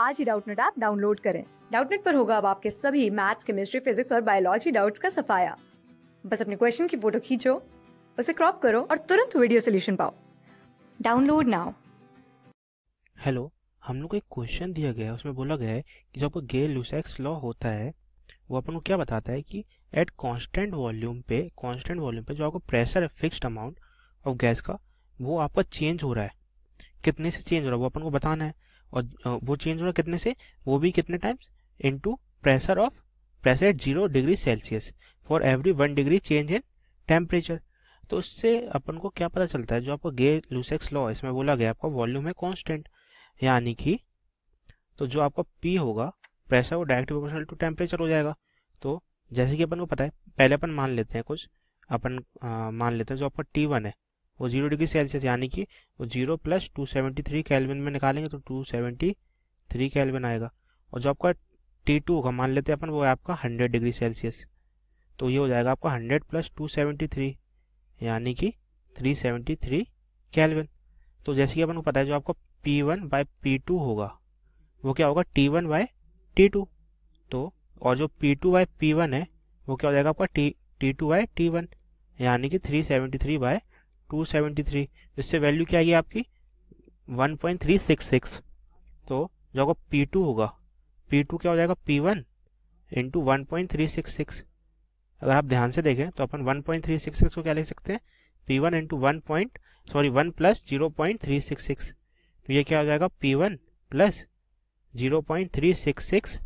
आज ही Doubtnut app download करें डाउटनेट पर होगा अब आपके सभी मैथ्स केमिस्ट्री फिजिक्स और बायोलॉजी डाउट्स का सफाया बस अपने क्वेश्चन की फोटो खींचो उसे क्रॉप करो और तुरंत वीडियो सोल्यूशन पाओ डाउनलोड नाउ हेलो हम लोग को एक क्वेश्चन दिया गया है उसमें बोला गया है कि जो आपका गे लुसैक्स लॉ होता है वो अपन को क्या बताता है कि एट कांस्टेंट वॉल्यूम पे कांस्टेंट वॉल्यूम पे जो आपका प्रेशर है फिक्स्ड अमाउंट ऑफ गैस का वो आपका चेंज हो रहा है कितने से चेंज हो रहा है वो अपन को बताना है और वो चेंज होगा कितने से वो भी कितने times into pressure of pressure at zero degree Celsius for every one degree change in temperature तो उससे अपन को क्या पता चलता है जो आपको गे लूसेक्स लॉ इसमें बोला गया आपका वॉल्यूम है कॉन्स्टेंट यानी कि तो जो आपका पी होगा प्रेशर वो डायरेक्ट प्रोपोर्शनल टू टेम्परेचर हो जाएगा तो जैसे कि अपन को पता है पहले अपन मान लेते हैं कुछ अपन मान लेते हैं जो आपका टी वन है वो जीरो डिग्री सेल्सियस यानी कि वो zero plus two seventy three kelvin में निकालेंगे तो टू सेवेंटी थ्री कैलविन आएगा और जो आपका टी टू होगा मान लेते हैं अपन वो है आपका हंड्रेड डिग्री सेल्सियस तो ये हो जाएगा आपका hundred plus two seventy three यानी कि थ्री सेवेंटी थ्री कैलविन तो जैसे कि अपन को पता है जो आपका P one by P two होगा वो क्या होगा T one by T two तो और जो P two by P one है वो क्या हो जाएगा आपका T T two by T one यानी कि three seventy three by two seventy three इससे वैल्यू क्या आएगी आपकी one point three six six तो जो होगा पी टू होगा पी टू क्या हो जाएगा P one into one point three six six अगर आप ध्यान से देखें तो अपन one point three six six को क्या ले सकते हैं P one into one point sorry one plus zero point three six six तो ये क्या हो जाएगा P one plus zero point three six six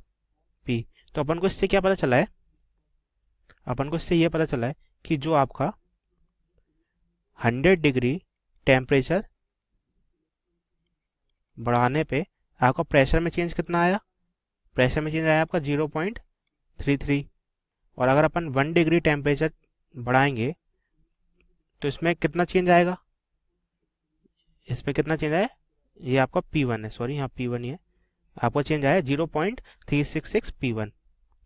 P तो अपन को इससे क्या पता चला है अपन को इससे ये पता चला है कि जो आपका 100 डिग्री टेम्परेचर बढ़ाने पे आपका प्रेशर में चेंज कितना आया प्रेशर में चेंज आया आपका 0.33 और अगर अपन 1 डिग्री टेम्परेचर बढ़ाएंगे तो इसमें कितना चेंज आएगा इसमें कितना चेंज आया ये आपका P1 है सॉरी यहाँ P1 ही है आपको चेंज आया 0.366 P1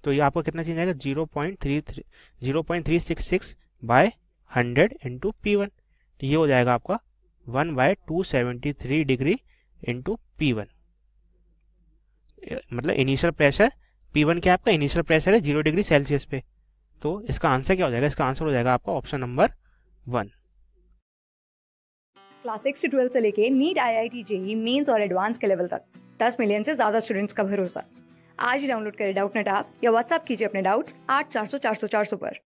तो ये आपको कितना चेंज आएगा 0.33 0.366 बाय 100 इंटू P1 तो ये हो जाएगा आपका one by two seventy three degree into P one मतलब इनिशियल प्रेशर पी वन क्या आपका इनिशियल प्रेशर है जीरो डिग्री सेल्सियस पे तो इसका आंसर क्या हो जाएगा इसका आंसर हो जाएगा आपका option number one class six to twelfth से लेके NEET I I T JEE Mains और एडवांस के लेवल तक दस मिलियन से ज्यादा स्टूडेंट्स का भरोसा आज ही डाउनलोड करें डाउट नेट आप या व्हाट्सएप कीजिए अपने डाउट्स आठ चार सौ चार सौ चार सौ पर